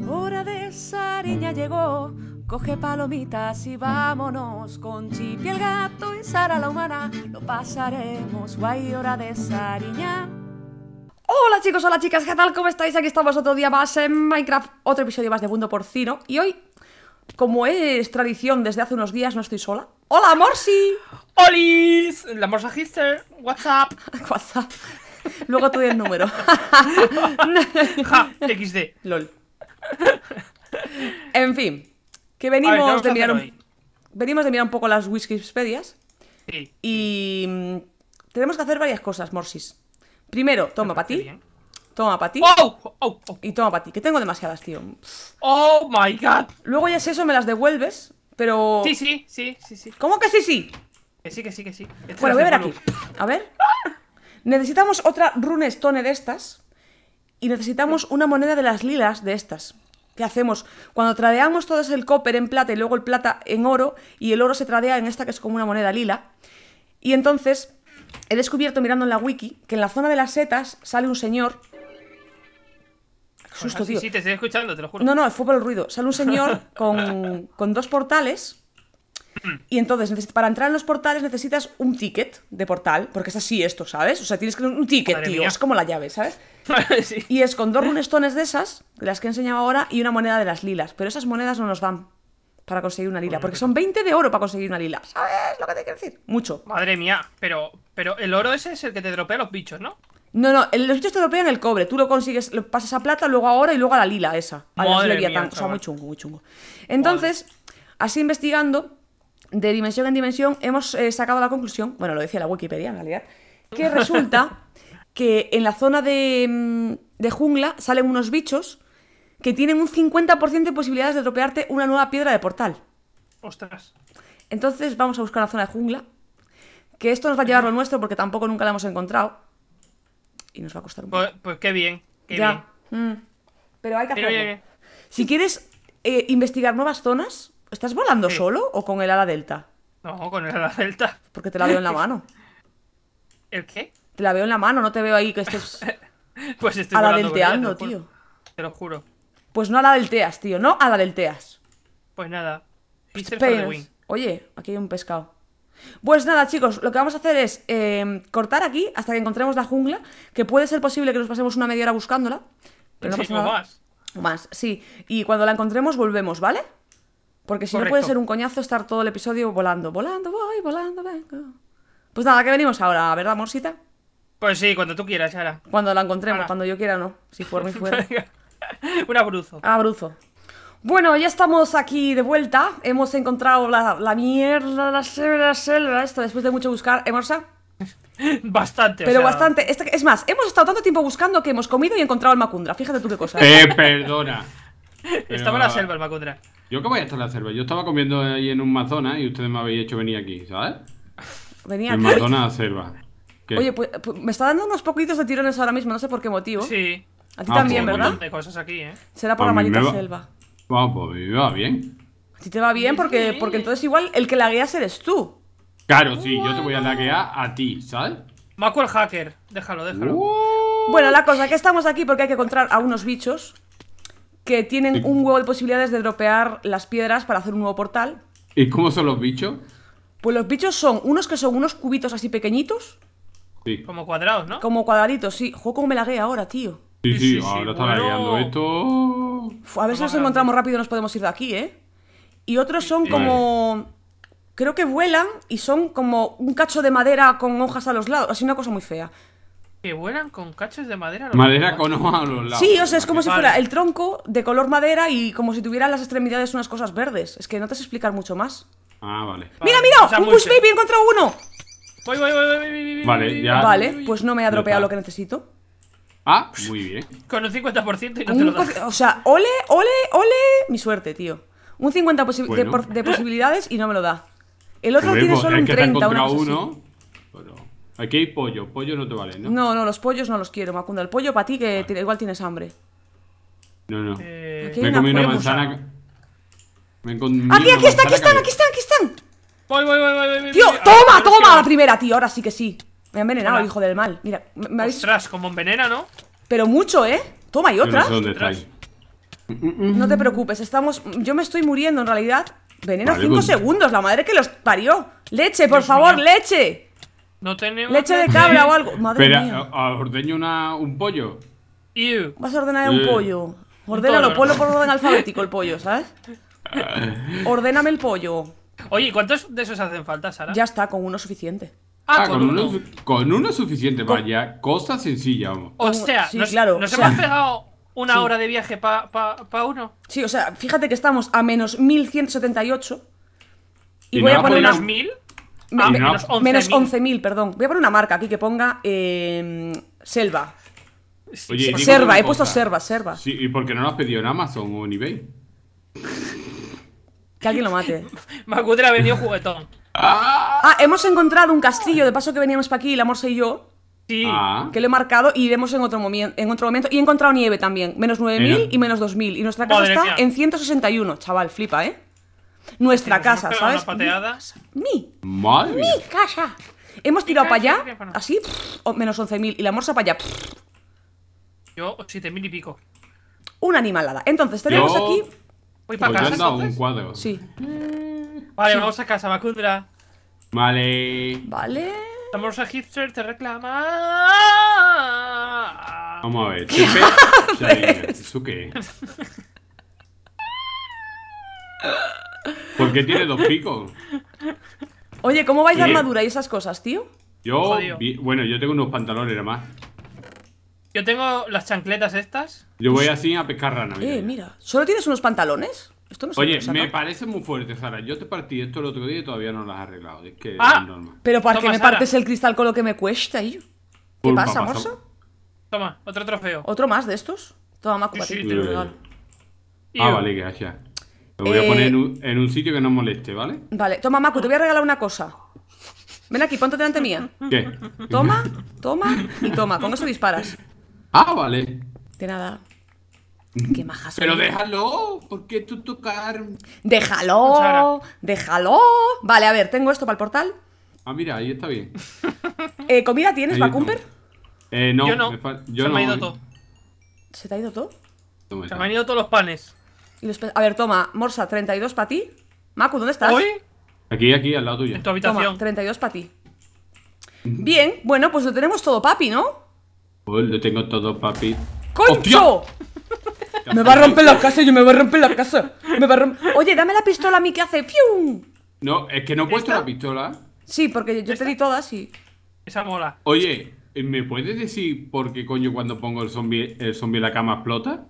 Hora de Sariña llegó, coge palomitas y vámonos. Con Chipi el gato y Sara la humana, lo pasaremos guay. Hora de Sariña. Hola chicos, hola chicas, ¿qué tal? ¿Cómo estáis? Aquí estamos otro día más en Minecraft, otro episodio más de Mundo Porcino. Y hoy, como es tradición desde hace unos días, no estoy sola. ¡Hola, Morsi! ¡Olis! La Morsa Hister, WhatsApp. WhatsApp. Luego te doy el número. ja, XD. LOL. en fin, que venimos de mirar un... venimos de mirar un poco las whisky Sí. Y mm, tenemos que hacer varias cosas, Morsis. Primero, toma para ti. Toma para ti. Oh, oh, oh. Y toma para ti, que tengo demasiadas, tío. Oh my god. Luego ya es eso, me las devuelves, pero. Sí, sí, sí, sí, sí. ¿Cómo que sí, sí? Que sí, que sí, que sí. Este bueno, voy a ver aquí. A ver. Necesitamos otra runestone de estas. Y necesitamos una moneda de las lilas de estas. ¿Qué hacemos? Cuando tradeamos todo es el copper en plata y luego el plata en oro, y el oro se tradea en esta que es como una moneda lila. Y entonces he descubierto mirando en la wiki que en la zona de las setas sale un señor. Qué susto, ah, tío. Sí, te estoy escuchando, te lo juro. No, no, fue por el ruido. Sale un señor con, dos portales. Y entonces, para entrar en los portales necesitas un ticket de portal, porque es así esto, ¿sabes? O sea, tienes que un ticket, tío. Es como la llave, ¿sabes? Y es con dos runestones de esas, de las que he enseñado ahora, y una moneda de las lilas. Pero esas monedas no nos dan para conseguir una lila, porque son 20 de oro para conseguir una lila. ¿Sabes lo que te quiero decir? Mucho. Madre mía, pero, pero el oro ese es el que te dropea los bichos, ¿no? No, no, los bichos te dropean el cobre. Tú lo consigues, lo pasas a plata, luego a oro y luego a la lila esa. o sea, muy chungo, muy chungo. Entonces, así investigando, de dimensión en dimensión, hemos eh, sacado la conclusión, bueno, lo decía la Wikipedia en realidad, que resulta que en la zona mm, de, jungla salen unos bichos que tienen un 50% de posibilidades de tropearte una nueva piedra de portal. Ostras. Entonces vamos a buscar la zona de jungla. Que esto nos va a llevar lo nuestro porque tampoco nunca la hemos encontrado. Y nos va a costar un pues, poco. Pues, qué bien. Qué ya. bien. Mm. Pero hay que hacer. Si quieres eh, investigar nuevas zonas, ¿estás volando solo o con el ala delta? No, con el ala delta. Porque te la veo en la mano. ¿El qué? Te la veo en la mano, no te veo ahí que estés. pues a la delteando, tío. Te lo juro. Pues no a la delteas, tío, no a la delteas. Pues nada. Pues Oye, aquí hay un pescado. Pues nada, chicos, lo que vamos a hacer es em, cortar aquí hasta que encontremos la jungla, que puede ser posible que nos pasemos una media hora buscándola. Pero más. sí. Y cuando la encontremos volvemos, ¿vale? Porque si no puede ser un coñazo estar todo el episodio volando, volando voy, volando vengo. Pues nada, que venimos ahora, ¿verdad, Morsita? Pues sí, cuando tú quieras, Sara. Cuando la encontremos, cuando yo quiera, no. Si por mí fuera. Un abruzo. Abruzo. Ah, bueno, ya estamos aquí de vuelta. Hemos encontrado la, mierda, la selva, la selva, esto después de mucho buscar. hemos. Bastante. Pero bastante. Este, es más, hemos estado tanto tiempo buscando que hemos comido y encontrado el macundra. Fíjate tú qué cosa. Eh, perdona. Estaba en la selva el macundra. ¿Yo qué voy a estar en la selva? Yo estaba comiendo ahí en un mazona y ustedes me habéis hecho venir aquí, ¿sabes? Venía aquí. En mazona a selva. Oye, pues, pues, me está dando unos poquitos de tirones ahora mismo, no sé por qué motivo. Sí. A ti ah, también, ¿verdad? Un montón cosas aquí, ¿eh? Será por la maldita selva. Ah, pues me va bien. A ti te va bien porque, porque entonces igual el que lagueas eres tú. Claro, sí, yo te uh. voy a laguear a ti, ¿sabes? Maco el hacker, déjalo, déjalo. Uh. Bueno, la cosa que estamos aquí porque hay que encontrar a unos bichos que tienen un huevo de posibilidades de dropear las piedras para hacer un nuevo portal. ¿Y cómo son los bichos? Pues los bichos son unos que son unos cubitos así pequeñitos como cuadrados, ¿no? Como cuadraditos, sí. Juego como me lagué ahora, tío. Sí, sí, ahora está bueno. esto. a ver si nos encontramos rápido y nos podemos ir de aquí, ¿eh? Y otros son como. Creo que vuelan y son como un cacho de madera con hojas a los lados. Así una cosa muy fea. Que vuelan con cachos de madera. madera con hojas a los lados. Sí, o sea, es como si fuera el tronco de color madera y como si tuvieran las extremidades unas cosas verdes. Es que no te sé explicar mucho más. Ah, vale. Mira, mira, un push baby, he encontrado uno. Vale, ya. Vale, pues no me ha dropeado lo que necesito. Ah, muy bien. Con un 50% y no te lo da O sea, ole, ole, ole. Mi suerte, tío. Un 50% de, posibilidades y no me lo da. El otro tiene solo un 30, una cosa uno, Aquí hay pollo, pollo no te vale, ¿no? No, no, los pollos no los quiero, Macunda. El pollo para ti que igual tienes hambre. No, no. Eh, me he comido una manzana. Me he aquí, aquí, aquí están, aquí están, aquí están, aquí están. Tío, toma, ah, toma la primera, tío. Ahora sí que sí. Me ha envenenado, hijo del mal. Mira, me, como envenena, ¿no? Pero mucho, ¿eh? Toma, y otra. Mm, mm, mm. No te preocupes, estamos. Yo me estoy muriendo en realidad. Veneno 5 pues- segundos, la madre que los parió. Leche, por favor, leche. No tenemos. Leche de cabra o algo. Madre mía. ¿Ordeño un pollo? Vas a ordenar un eh. pollo. Ordénalo, ponlo por orden alfabético el pollo, ¿sabes? Ordéname el pollo. Oye, ¿cuántos de esos hacen falta, Sara? Ya está, con uno suficiente. Ah, ah con, uno. suficiente, vaya. Cosa sencilla, O sea, nos, claro, hemos pegado una hora de viaje para uno. Sí, o sea, fíjate que estamos a menos 1178. Y, voy a poner menos ah, menos 11.000, perdón. Voy a poner una marca aquí que ponga em, Selva. Oye, serva, he puesto Serva, Serva. Sí, ¿y por qué no lo has pedido en Amazon o en eBay? Que alguien lo mate. Macutre ha venido juguetón. Ah, ah, hemos encontrado un castillo. De paso que veníamos para aquí, la morsa y yo. Sí. Ah. Que lo he marcado y iremos en otro, en otro momento. Y he encontrado nieve también. Menos 9.000 y menos 2.000. Y nuestra casa está en 161. Chaval, flipa, ¿eh? Nuestra casa, ¿sabes? Mi Mi. casa. Hemos tirado para allá, así, o menos 11.000. Y la morsa para allá. Yo Yo, 7.000 y pico. Una animalada. Entonces, tenemos aquí Voy para casa. un cuadro. Sí. Mm. Vale, vamos a casa, Macundra. Vale. Vale. a hipster te reclama. Vamos a ver. ¿Qué ¿Eso qué? ¿Por qué tiene dos picos? Oye, ¿cómo vais de armadura y esas cosas, tío? Yo, bueno, yo tengo unos pantalones además yo tengo las chancletas estas. Yo voy así a pescar rana. Mira, eh, mira. ¿Solo tienes unos pantalones? Esto no Oye, me parece muy fuerte, Sara. Yo te partí esto el otro día y todavía no lo has arreglado. Es que es ah, normal. Pero ¿para que me partes el cristal con lo que me cuesta, ¿y? ¿Qué pasa, Toma, otro trofeo. ¿Otro más de estos? Toma, Macu, sí, te Ah, vale, Lo voy a poner eh, en un, sitio que no moleste, ¿vale? Vale, toma, Macu, te voy a regalar una cosa. Ven aquí, ponte delante mía. ¿Qué? Toma, toma y toma. Con eso disparas. Ah, vale. De nada. Qué majas. Pero déjalo, ¿por qué tú tocar? Déjalo, déjalo. Vale, a ver, tengo esto para el portal. Ah, mira, ahí está bien. Eh, ¿Comida tienes, Bacumper? Eh, no, yo no. se me ha ido todo. ¿Se te ha ido todo? se me han ido todos los panes. a ver, toma, Morsa, 32 para ti. Macu, ¿dónde estás? Aquí, aquí, al lado tuyo. En tu habitación. Toma, 32 para ti. Bien, bueno, pues lo tenemos todo, papi, ¿no? Uy, lo tengo todo, papi. ¡Concho! Me va a romper la casa, yo me voy a romper la casa. Me va a romper... Oye, dame la pistola a mí que hace. ¡Fium! No, es que no he puesto la pistola. Sí, porque yo te di todas y. Esa mola. Oye, ¿me puedes decir por qué coño cuando pongo el zombie el zombie en la cama explota?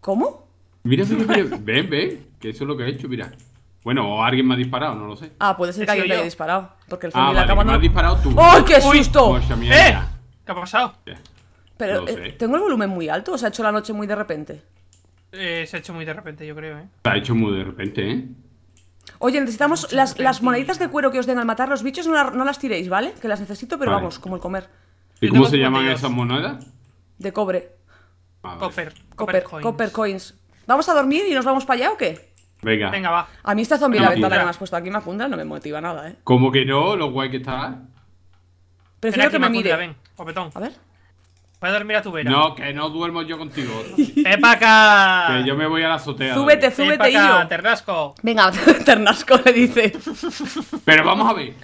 ¿Cómo? Mira, mira, ven, ven, que eso es lo que he hecho, mira. Bueno, o alguien me ha disparado, no lo sé. Ah, puede ser que alguien te haya disparado. Porque el ah, zombie en la cama no. Me has disparado tú. ¡Ay, ¡Oh, qué susto! ¡Eh! ¿Qué ha pasado? Pero eh, tengo el volumen muy alto o se ha hecho la noche muy de repente. Eh, se ha hecho muy de repente, yo creo, ¿eh? Se ha hecho muy de repente, ¿eh? Oye, necesitamos las, moneditas de cuero que os den al matar los bichos, no, las tiréis, ¿vale? Que las necesito, pero vamos, como el comer. ¿Y cómo se llaman esas monedas? De cobre. Ah, copper, copper, coins. ¿Vamos a dormir y nos vamos para allá o qué? Venga. Venga, va. A mí esta zombie la ventana que me has puesto aquí me funda no me motiva nada, ¿eh? ¿Cómo que no? Lo guay que está. Prefiero que me mire. a ver. Puedes dormir a tu vera. No, que no duermo yo contigo. ¡Ve para acá! Que yo me voy a la azotea. Súbete, súbete, Ternasco. Venga, Ternasco le dice. Pero vamos a ver.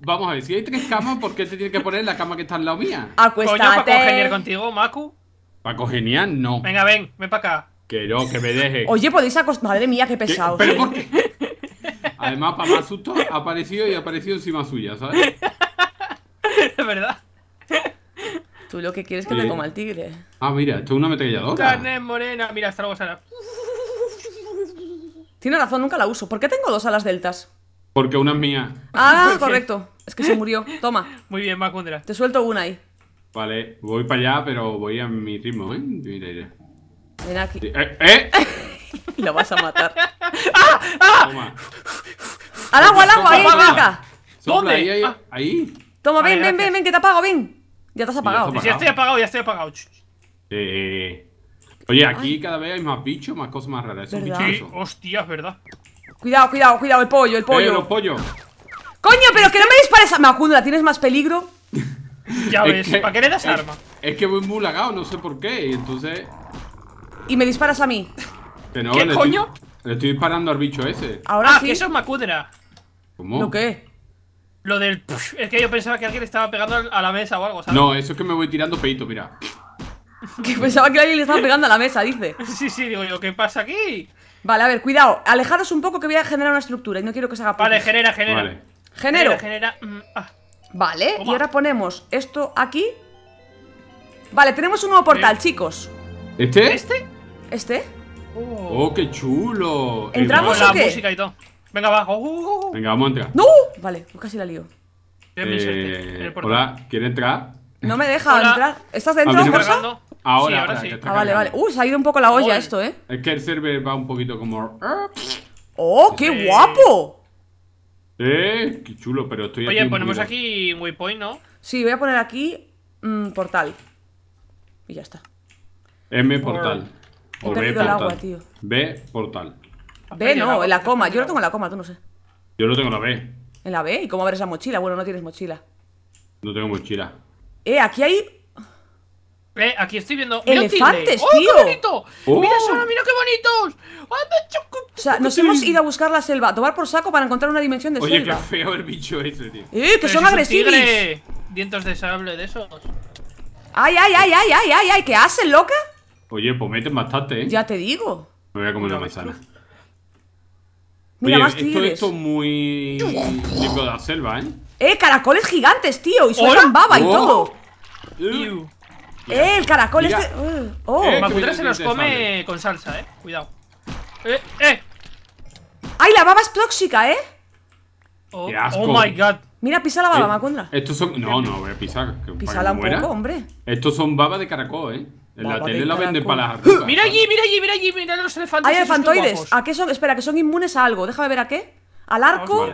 Vamos a ver, si hay tres camas, ¿por qué te tienes que poner la cama que está al lado mía? Acuéstate. Coño, para congeniar contigo, Maku. Para congeniar, no. Venga, ven, ven para acá. Que no, que me deje. Oye, podéis acostar. Madre mía, qué pesado. ¿Pero ¿eh? por qué? Además, para más susto, ha aparecido y ha aparecido encima suya, ¿sabes? Es verdad. Tú lo que quieres es que te eh, coma el tigre. Ah, mira, esto es una dos. Carne morena, mira, esta sana Tiene razón, nunca la uso. ¿Por qué tengo dos alas deltas? Porque una es mía. Ah, correcto. Es que se murió. Toma. Muy bien, Macundra. Te suelto una ahí. Vale, voy para allá, pero voy a mi ritmo, ¿eh? Mira, mira. Ven aquí. ¡Eh! eh. la vas a matar. ¡Ah! ¡Ah! Toma. ¡Al agua, al agua! ¡Ahí, venga! ¿Dónde? Ahí, ahí, ahí. Toma, ven, ven, ven, ven, que te apago, ven. Ya te has apagado. Ya, ya estoy apagado, ya estoy apagado. Eh, oye, aquí cada vez hay más bichos, más cosas más raras. ¿Verdad? Sí, hostias, ¿verdad? Cuidado, cuidado, cuidado, el pollo, el pollo. Eh, los pollos. Coño, pero que no me dispares a Macundra, tienes más peligro. ya ves, ¿para qué le das arma? Es que voy muy lagado, no sé por qué, y entonces. Y me disparas a mí. ¿Qué coño? le estoy disparando al bicho ese. Ahora ah, sí. que eso es Macudra. ¿Cómo? ¿Lo qué? Lo del. es que yo pensaba que alguien le estaba pegando a la mesa o algo, No, eso es que me voy tirando peito, mira. que pensaba que alguien le estaba pegando a la mesa, dice. Sí, sí, digo yo, ¿qué pasa aquí? Vale, a ver, cuidado. Alejaros un poco que voy a generar una estructura y no quiero que se haga Vale, genera, genera. Vale. Genero. Genera, mm, ah. Vale, y ahora ponemos esto aquí. Vale, tenemos un nuevo portal, chicos. ¿Este? ¿Este? ¿Este? Oh, oh qué chulo. ¿Entramos o La música y todo. Venga, abajo. Uh, uh, uh. Venga, vamos a entrar. ¡No! Vale, pues casi la lío. Eh, hola, ¿quiere entrar? No me deja entrar. ¿Estás dentro, Ahora, ahora, ahora sí. Ah, vale, vale. Uh, se ha ido un poco la olla esto, ¿eh? Es que el server va un poquito como... ¡Oh, qué guapo! Eh, qué chulo, pero estoy Oye, ponemos aquí un waypoint, ¿no? Sí, voy a poner aquí mm, portal. Y ya está. M portal. o B portal. B portal. B no, en la coma. Yo lo tengo en la coma, tú no sé. Yo lo tengo en la B. ¿En la B? ¿Y cómo abres esa mochila? Bueno, no tienes mochila. No tengo mochila. Eh, aquí hay. Eh, aquí estoy viendo. ¡Elefantes, tío! ¡Oh, qué bonito! ¡Oh! ¡Mira, eso, mira qué bonitos! O sea, nos hemos ido a buscar la selva, a tomar por saco para encontrar una dimensión de selva. Oye, qué feo el bicho ese, tío. ¡Eh, que son agresivos! Dientos de sable de esos. ¡Ay, ay, ay, ay, ay, ay, ay! ¿Qué haces, loca? Oye, pues meten bastante, ¿eh? Ya te digo. Me voy a comer una manzana. Mira, más esto, esto, es muy... Libro de la selva, ¿eh? Eh, caracoles gigantes, tío Y sueltan baba y ¡Oh! todo Eh, el caracol este eh, Oh eh, se los come con salsa, eh Cuidado Eh, eh Ay, la baba es tóxica, eh Oh, oh my god Mira, pisa la baba, eh, Macundra Estos son... No, no, voy a pisar Pisala un poco, hombre Estos son baba de caracol, eh en la tele la venden para las arrugas. Mira allí, mira allí, mira allí, mira los elefantes. Hay elefantoides. ¿A qué son? Espera, que son inmunes a algo. Déjame ver a qué. Al arco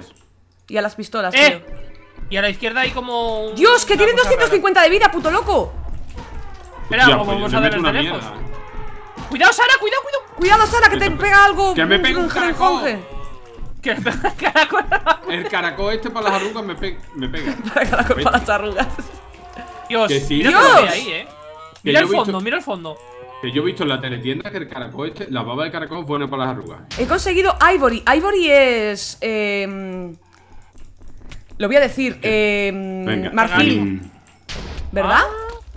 y a las pistolas, eh, Y a la izquierda hay como. ¡Dios, que tienen 250 de vida, puto loco! Espera, pues, vamos a ver el lejos. Cuidado, Sara, cuidado, cuidado. Cuidado, Sara, que te pega algo. Que me pega un caracol. Que el caracol. El caracol este para las arrugas me, pega. el caracol para las arrugas. Dios, que Dios. Ahí, eh. Mira el fondo, mira el fondo. Que yo he visto en la teletienda que el caracol este, la baba del caracol es buena para las arrugas. He conseguido Ivory. Ivory es. Em, lo voy a decir. Em, marfil. ¿Verdad?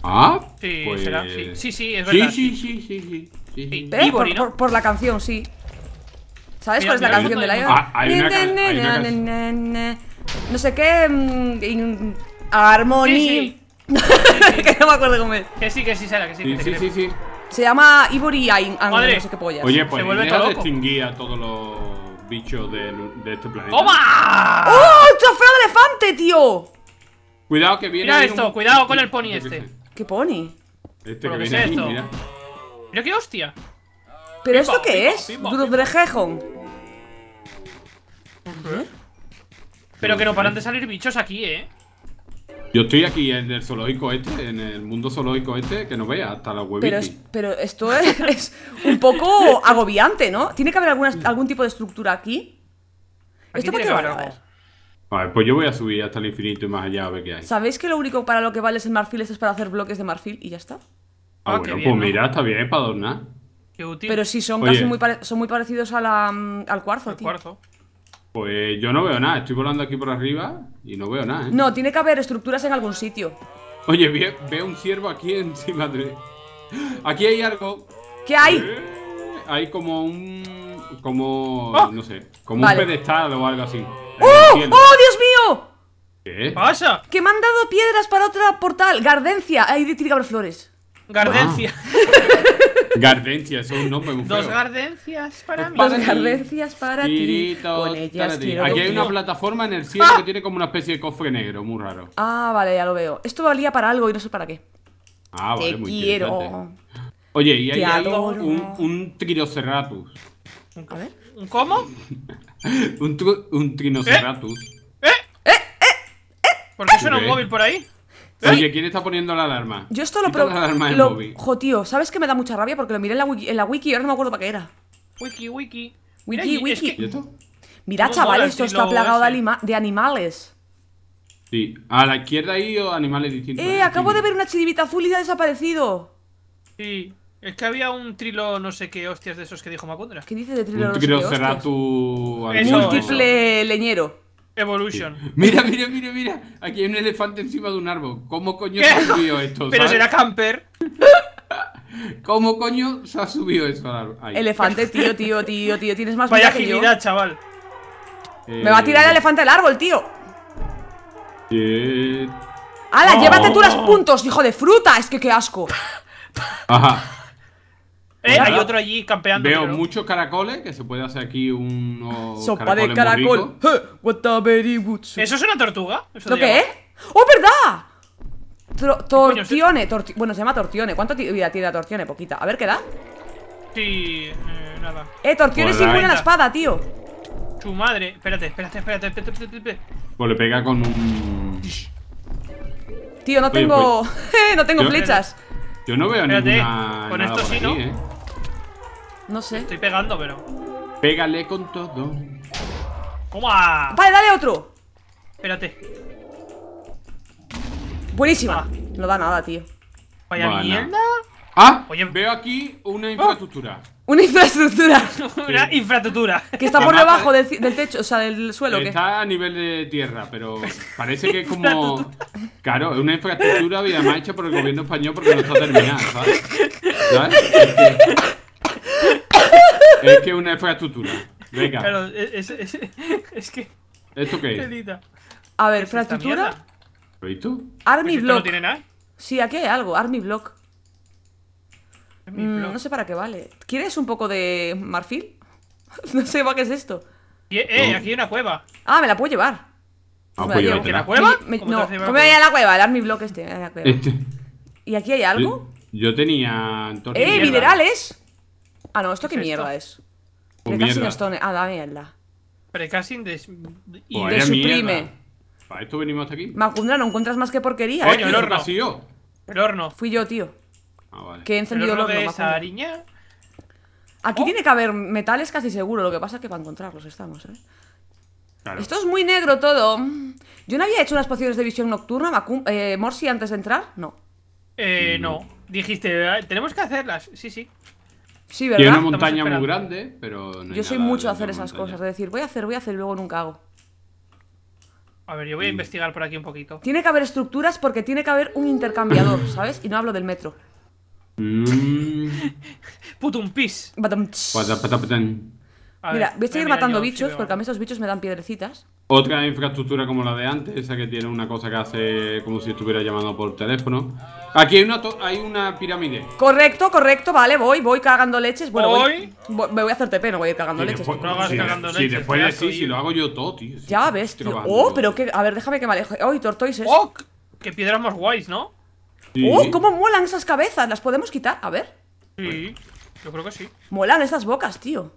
Ah. ah, sí, pues... será. Sí. sí, sí, es verdad. Sí, sí, sí, sí. sí, por, la canción, sí. ¿Sabes cuál es la canción de la Ivory? Ah, no sé qué. Em, sí. que no me acuerdo cómo es. Que sí, que sí, Sara, que sí. Sí, que sí, sí, sí, Se llama Ivory Madre, no sé qué pollas. Oye, pues se vuelve todo a todos los bichos de, este planeta. ¡Toma! ¡Oh! feo de elefante, tío! Cuidado que viene. Mira esto, cuidado con el pony este. ¿Qué pony? Este que es esto. Mira. qué hostia. ¿Pero esto qué es? qué? ¿Pero que no paran de salir bichos aquí, eh? Yo estoy aquí en el zoológico este, en el mundo zoológico este, que no vea hasta la web. Pero, esto es, un poco agobiante, ¿no? Tiene que haber algún tipo de estructura aquí. ¿Esto para qué A ver. pues yo voy a subir hasta el infinito y más allá a ver qué hay. ¿Sabéis que lo único para lo que vale es el marfil es para hacer bloques de marfil y ya está? Ah, ah bueno, pues mira, está bien, para adornar. Qué útil. Pero sí, son casi muy, parecidos mm, al cuarzo, el tío. cuarzo. Pues yo no veo nada, estoy volando aquí por arriba y no veo nada, ¿eh? No, tiene que haber estructuras en algún sitio. Oye, veo un ciervo aquí encima de... Aquí hay algo. ¿Qué hay? Eh, hay como un... Como... Ah. No sé. Como un pedestal o algo así. ¡Oh! ¡Oh, Dios mío! ¿Qué? pasa? Que me han dado piedras para otra portal. Gardencia. Ahí de que flores. Gardencia. Ah. Gardencias, son un nombre muy Dos gardencias para mí. Dos gardencias para ti. Aquí hay una plataforma en el cielo que tiene como una especie de cofre negro, muy raro. Ah, vale, ya lo veo. Esto valía para algo y no sé para qué. Ah, vale, Te quiero. Oye, y hay un, un ¿Un cómo? un, un ¿Eh? ¿Eh? ¿Eh? ¿Eh? ¿Por qué suena un móvil por ahí? Oye, ¿quién está poniendo la alarma? Yo esto lo probé. Jo, tío, ¿sabes que me da mucha rabia? Porque lo miré en la wiki, en la wiki y ahora no me acuerdo para qué era. Wiki, wiki. Wiki, wiki. Mira, chaval, esto está plagado de, animales. Sí, a la izquierda ahí o animales distintos. ¡Eh! Acabo de ver una chirivita azul y ha desaparecido. Sí, es que había un trilo no sé qué hostias de esos que dijo Macundra. ¿Qué dices de trilo no sé qué hostias? leñero. Evolution. Mira, mira, mira, mira. Aquí hay un elefante encima de un árbol. ¿Cómo coño se ha subido esto? Pero será camper. ¿Cómo coño se ha subido esto? al árbol? Elefante, tío, tío, tío, tío. Tienes más Vaya agilidad, chaval. Me va a tirar el eh, elefante al árbol, tío. Eh... ¡Hala! Llévate tú los puntos, hijo de fruta. Es que qué asco. Ajá. Eh, hay otro allí campeando. Veo muchos caracoles, que se puede hacer aquí un oh, Sopa de caracol. ¿Eso es una tortuga? ¿Eso ¿Lo qué es? ¡Oh, verdad! tortione, bueno, se llama Tortione. ¿Cuánto vida tiene la Tortione? Poquita. A ver qué da. Sí, eh, nada. Eh, Tortione es inmune la espada, tío. Su madre. Espérate, espérate, espérate, espérate, espérate, Pues le pega con un. Tío, no tengo. Pues no tengo flechas. Yo no veo espérate, ninguna. Con esto sí, ¿no? ¿eh? No sé. Estoy pegando, pero. Pégale con todo. ¡Cómo! Vale, dale otro. Espérate. Buenísima. Ah. No da nada, tío. Vaya mierda. Ah, veo aquí una oh. infraestructura. Una infraestructura. una infraestructura. Que está por debajo del, techo, o sea, del suelo. Que Está a nivel de tierra, pero parece que es como. Claro, es una infraestructura bien hecha por el gobierno español porque no está terminada, ¿sabes? ¿Sabes? es que una fractura. Venga. E-, es, que. ¿Esto qué es? A ver, fractura. ¿Y tú? Army pues Block. ¿No tiene nada? Sí, aquí hay algo. Army mm, Block. No sé para qué vale. ¿Quieres un poco de marfil? no sé para qué es esto. Eh, aquí hay una cueva. Ah, me la puedo llevar. Ah, pues la cueva? Me, me, no, ¿cómo me a la cueva? El Army Block este. este. ¿Y aquí hay algo? Yo tenía... ¡Eh, minerales! Ah, no, ¿esto qué, mierda es? ¿Precasing Stone. Ah, da pues mierda. Precassin de. de suprime. ¿Para esto venimos hasta aquí? Macundra, no encuentras más que porquería. Coño, el horno. Yo? El horno. Fui yo, tío. Ah, que he encendido el horno. horno Aquí oh. tiene que haber metales casi seguro, lo que pasa es que para encontrarlos estamos, ¿eh? Esto es muy negro todo. ¿Yo no había hecho unas pociones de visión nocturna, Macum eh, Morsi, antes de entrar? No. Eh, mm. no. Dijiste, ah, tenemos que hacerlas. Sí, sí. Sí, ¿verdad? Tiene una montaña muy grande, pero... Yo soy mucho de hacer esas cosas, de decir, voy a hacer, voy a hacer, luego nunca hago. A ver, yo voy a mm. investigar por aquí un poquito. Tiene que haber estructuras porque tiene que haber un intercambiador, ¿sabes? Y no hablo del metro. Mm. Putum pis. Mira, voy a seguir matando bichos porque a mí esos bichos me dan piedrecitas. Otra infraestructura como la de antes, esa que tiene una cosa que hace como si estuviera llamando por teléfono. Aquí hay una, pirámide. Correcto, correcto, vale, voy, voy cagando leches. Bueno, voy, me voy a hacerte pena, voy a ir cagando leches. no si, cagando leches. después si lo hago yo todo, tío. Ya ves, tío. Oh, pero que. A ver, déjame que me aleje. Oh, Oh, qué piedras más guays, ¿no? Oh, cómo molan esas cabezas. ¿Las podemos quitar? A ver. Sí, yo creo que sí. Molan esas bocas, tío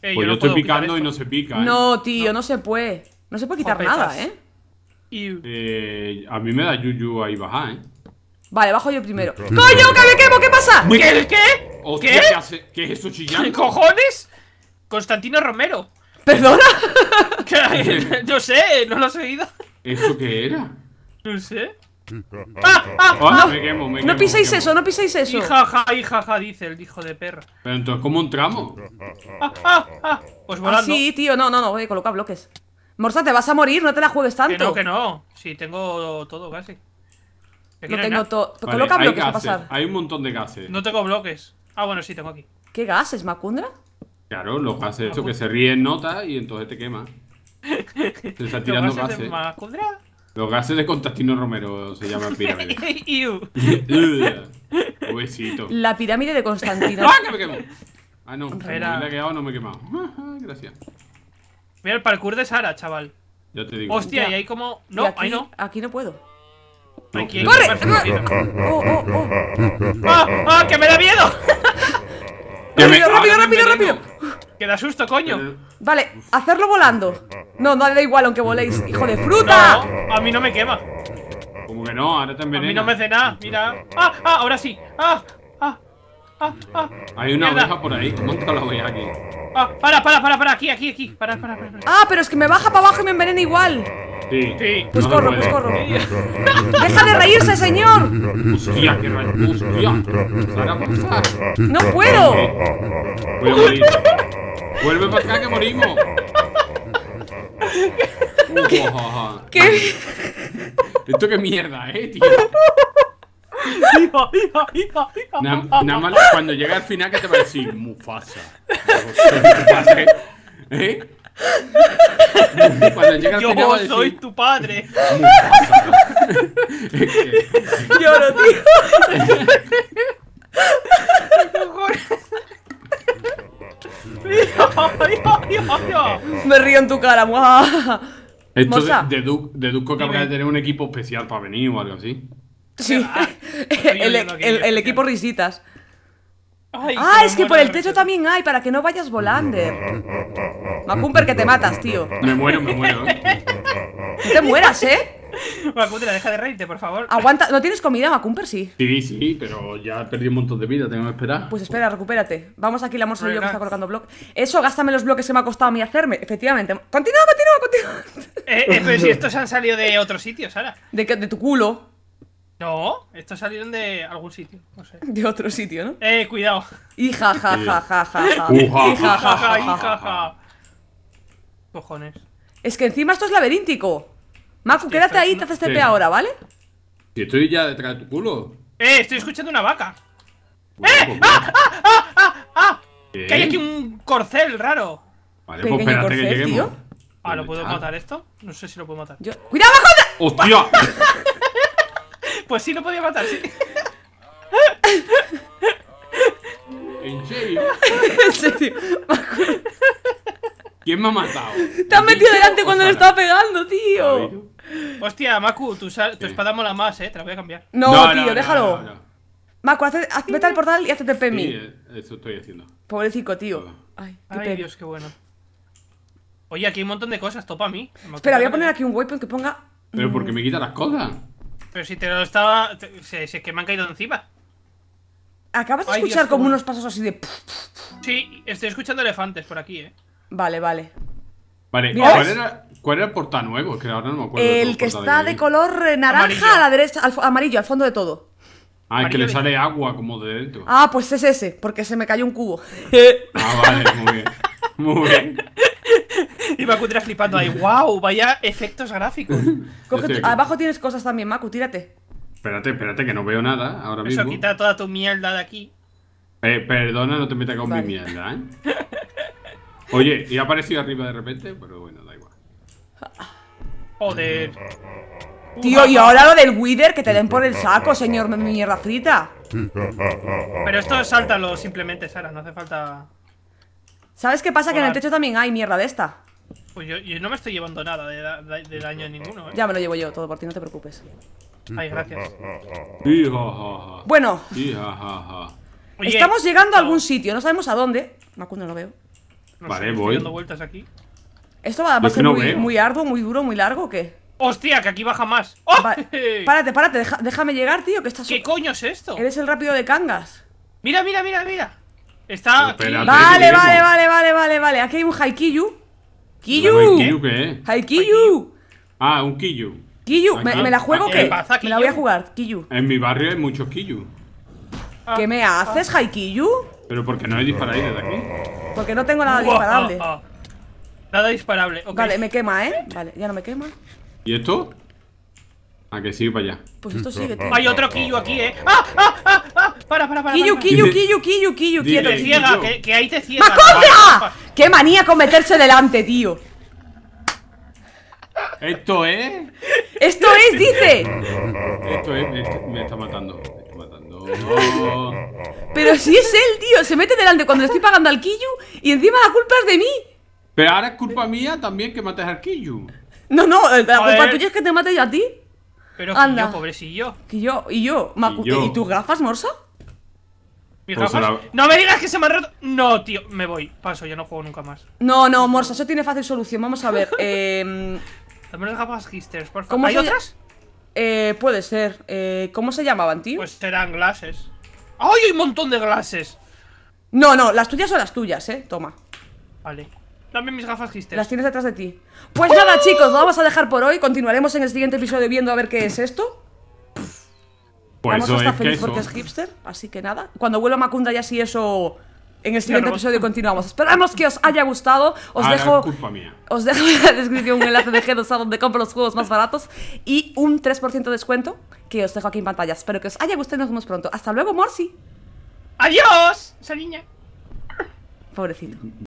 pues yo, estoy picando y no se pica. ¿eh? No, tío, no. se puede. No se puede quitar nada, ¿eh? ¿eh? A mí me da yuyu ahí bajar, ¿eh? Vale, bajo yo primero. ¡Coño, que eh, me quemo! ¿Qué pasa? ¿Qué? ¿Qué? ¿Qué? ¿Qué? es eso chillando? ¿Qué cojones? Constantino Romero. ¿Perdona? Yo sé, no lo has oído. ¿Eso qué era? No sé. no, pisáis quemo, no piséis eso, no piséis eso. jaja dice el hijo de perra. Pero entonces, ¿cómo entramos? tramo pues ah, sí, tío, no, no, no, voy a colocar bloques. Morsa, te vas a morir, no te la juegues tanto. Que no, que no. Sí, tengo todo casi. No tengo todo. bloques gases, pasar. Hay un montón de gases. No tengo bloques. Ah, bueno, sí, tengo aquí. ¿Qué gases, Macundra? Claro, los ah, gases, eso que se en nota y entonces te quema. Te está tirando gases. Macundra? Los gases de Constantino Romero se llaman pirámide. Huesito. La pirámide de Constantino. ¡Ah, que me quemo! Ah, no. Me he quedado, no me he quemado. Ah, ah, gracias. Mira el parkour de Sara, chaval. Yo te digo. Hostia, y hay como. No, aquí, ahí no. Aquí no puedo. aquí hay ¡Corre! ¡Oh, oh, oh! Ah, ¡Ah, que me da miedo! rápido, rápido, rápido! rápido. Que da susto, coño. Eh. Vale, hacerlo volando. No, no da igual aunque voléis, hijo de fruta. a mí no me quema. Como que no, ahora también. A mí no me hace nada, mira. ¡Ah! ¡Ah! Ahora sí. ¡Ah! Hay una oveja por ahí. ¿Cómo está la oveja aquí? Ah, para, para, para, para, aquí, aquí, aquí. Para, para, para, Ah, pero es que me baja para abajo y me envenena igual. Sí. sí. Pues corro, pues corro. ¡Deja de reírse, señor! ¡Hostia, ¡No puedo! Voy a morir. ¡Vuelve para acá que morimos! ¿Qué? Esto qué mierda, eh, tío hijo, hijo, hijo, hijo. Nada más cuando llega al final que te va a decir Mufasa. ¿Eh? Cuando llega al Yo final va decir, soy tu padre. Mufasa. es que, Lloro, tío. Me río en tu cara, muah. Esto deduzco que habrá de tener un equipo especial para venir o algo así. Sí. Ah, el, equipo risitas. ah, es que por el techo también hay, para que no vayas volando. Macumper, que te matas, tío. Me muero, me muero. te mueras, ¿eh? Macumper, deja de reírte, por favor. Aguanta, ¿no tienes comida, Macumper? Sí. Sí, sí, pero ya he perdido un montón de vida, tengo que esperar. Pues espera, recupérate. Vamos aquí, la morsa yo que está colocando bloques. Eso, gástame los bloques que me ha costado a mí hacerme, efectivamente. Continúa, continúa, continúa. Eh, eh, pero si estos han salido de otro sitio, Sara. De, de tu culo. No, estos salieron de algún sitio, no sé. De otro sitio, ¿no? Eh, cuidado. Hija, ja ja ja ja ja. Cojones. Es que encima esto es laberíntico. Maku, quédate ahí y te haces TP ahora, ¿vale? Si estoy ya detrás de tu culo. Eh, estoy escuchando una vaca. ¡Eh! ¡Ah, ¡Ah! ¡Ah! ¡Ah! ¡Ah! Que hay aquí un corcel raro. Vale, pues espérate que lleguemos. Ah, ¿lo puedo matar esto? No sé si lo puedo matar. Yo... ¡Cuidado, joder! ¡Hostia! Pues sí, lo podía matar, sí. ¿En ¿Quién me ha matado? Te has metido delante cuando le estaba pegando, tío. Hostia, Maku, tu, espada mola más, eh. Te la voy a cambiar. No, tío, déjalo. Maku, vete al portal y hazte Pemi. Sí, eh, eso estoy haciendo. Pobrecico, tío. Ay, Dios, qué bueno. Oye, aquí hay un montón de cosas, topa a mí. Espera, voy a poner aquí un waypoint que ponga. Pero porque mm. me quita las cosas. Pero si te lo estaba. se, que me han caído encima. Acabas de escuchar como unos pasos así de. Sí, estoy escuchando elefantes por aquí, eh. Vale, vale. Vale, ¿cuál era, el porta nuevo? El que está de, color eh, naranja a la derecha, amarillo, al fondo de todo. Ah, el que le sale agua como de dentro. Ah, pues es ese, porque se me cayó un cubo. ah, vale, muy bien. Muy bien y Maku flipando ahí. ¡Wow! Vaya efectos gráficos. abajo tienes cosas también, Maku, tírate. Espérate, espérate, que no veo nada ahora mismo. Eso quita toda tu mierda de aquí. Eh, perdona, no te metas con mi mierda, ¿eh? Oye, y ha aparecido arriba de repente, pero bueno, da igual. Joder. Tío, y ahora lo del Wither, que te den por el saco, señor mierda frita. Pero esto sáltalo simplemente, Sara, no hace falta... ¿Sabes qué pasa? Que en el techo también hay mierda de esta. Pues yo, no me estoy llevando nada de, daño ninguno, ¿eh? Ya me lo llevo yo todo por ti, no te preocupes. Ay, gracias. bueno. estamos llegando a algún sitio, no sabemos a dónde. Macundo no lo veo. vale, voy. Dando vueltas aquí. ¿Esto va, a ser muy, arduo, muy duro, muy largo o qué? ¡Hostia, que aquí baja más! ¡Oh! párate, párate, déjame llegar, tío, que estás... ¿Qué coño es esto? Eres el rápido de Cangas. Mira, mira, mira, mira. Está... vale, vale, vale, vale, vale, vale. Aquí hay un Haikyu. ¡Kiyu! ¿Kiyu qué? ¡Haikiyu! Ah, un Kiyu. Kiyu, ¿me, la juego qué? me la voy a jugar, Kiyu. En mi barrio hay muchos Kiyu. Ah. ¿Qué me haces, Haikiyu? Pero porque no hay disparable desde aquí. Porque no tengo nada disparable. Ah, ah. Nada disparable, ok Vale, me quema, ¿eh? Vale, ya no me quema. ¿Y esto? ¿A que sigue para allá. Pues esto sigue, Hay otro Kiyu aquí, ¿eh? ¡Ah, ah, ah! Para, para, para. Kiyu, Kiyu, Kiyu, Kiyu, Kiyu, Que te ciega, que, ahí te ciega. ¡Qué manía con meterse delante, tío! Esto es. ¿eh? ¡Esto es, dice! Esto es, me está, matando. Me está matando. Pero si es él, tío, se mete delante cuando le estoy pagando al Kiyu y encima la culpa es de mí. Pero ahora es culpa mía también que mates al Kiyu. No, no, eh, la culpa tuya es que te mate yo a ti. Pero Anda. pobrecillo. Quillo, y yo, ¿Y, yo? ¿Y tus gafas, Morsa? Pues no me digas que se me ha roto. No, tío, me voy. Paso, ya no juego nunca más. No, no, Morsa, eso tiene fácil solución. Vamos a ver. eh... Dame las gafas gisters, por favor. ¿Hay otras? Eh, puede ser. Eh, ¿Cómo se llamaban, tío? Pues eran glasses. ¡Ay, hay un montón de glasses! No, no, las tuyas son las tuyas, eh. Toma. Vale. Dame mis gafas gisters. Las tienes detrás de ti. Pues nada, ¡Oh! chicos, lo vamos a dejar por hoy. Continuaremos en el siguiente episodio viendo a ver qué es esto. Pues Vamos a estar feliz porque es hipster, así que nada. Cuando vuelva Macunda ya sí eso... En el siguiente episodio continuamos. Esperamos que os haya gustado. Os dejo, en la descripción un enlace de G2A donde compro los juegos más baratos y un 3% de descuento que os dejo aquí en pantalla. Espero que os haya gustado y nos vemos pronto. Hasta luego, Morsi. Adiós, saliña. Pobrecito.